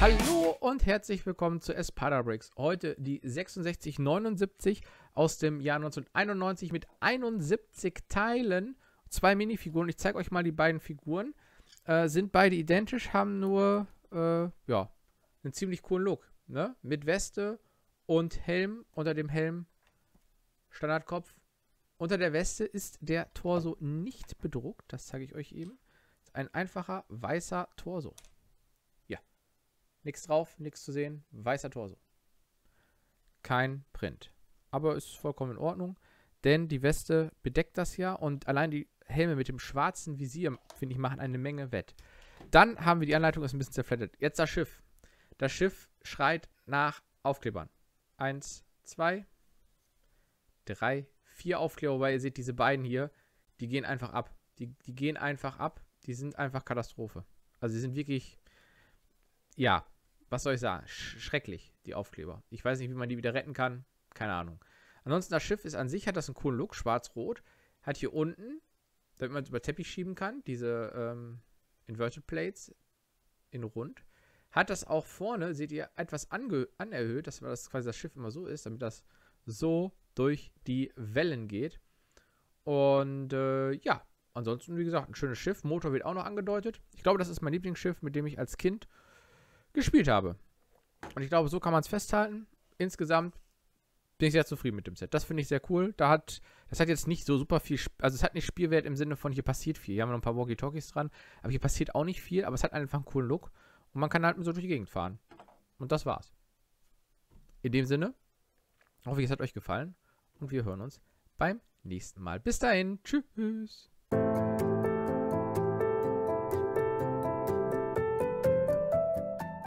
Hallo und herzlich willkommen zu Espada Breaks. Heute die 6679 aus dem Jahr 1991 mit 71 Teilen, zwei Minifiguren. Ich zeige euch mal die beiden Figuren. Äh, sind beide identisch, haben nur äh, ja, einen ziemlich coolen Look. Ne? Mit Weste und Helm. Unter dem Helm Standardkopf. Unter der Weste ist der Torso nicht bedruckt. Das zeige ich euch eben. Ein einfacher weißer Torso. Nichts drauf, nichts zu sehen, weißer Torso. Kein Print. Aber ist vollkommen in Ordnung, denn die Weste bedeckt das ja und allein die Helme mit dem schwarzen Visier, finde ich, machen eine Menge wett. Dann haben wir die Anleitung, ist ein bisschen zerflattert. Jetzt das Schiff. Das Schiff schreit nach Aufklebern. Eins, zwei, drei, vier Aufkleber, wobei ihr seht, diese beiden hier, die gehen einfach ab. Die, die gehen einfach ab, die sind einfach Katastrophe. Also sie sind wirklich ja, was soll ich sagen? Sch schrecklich, die Aufkleber. Ich weiß nicht, wie man die wieder retten kann. Keine Ahnung. Ansonsten, das Schiff ist an sich, hat das einen coolen Look, schwarz-rot. Hat hier unten, damit man es über Teppich schieben kann, diese ähm, Inverted Plates in rund. Hat das auch vorne, seht ihr, etwas anerhöht, dass das quasi das Schiff immer so ist, damit das so durch die Wellen geht. Und äh, ja, ansonsten, wie gesagt, ein schönes Schiff. Motor wird auch noch angedeutet. Ich glaube, das ist mein Lieblingsschiff, mit dem ich als Kind gespielt habe. Und ich glaube, so kann man es festhalten. Insgesamt bin ich sehr zufrieden mit dem Set. Das finde ich sehr cool. Da hat, das hat jetzt nicht so super viel, also es hat nicht Spielwert im Sinne von hier passiert viel. Hier haben wir noch ein paar Walkie-Talkies dran, aber hier passiert auch nicht viel, aber es hat einfach einen coolen Look und man kann halt so durch die Gegend fahren. Und das war's. In dem Sinne, hoffe ich, es hat euch gefallen und wir hören uns beim nächsten Mal. Bis dahin, tschüss.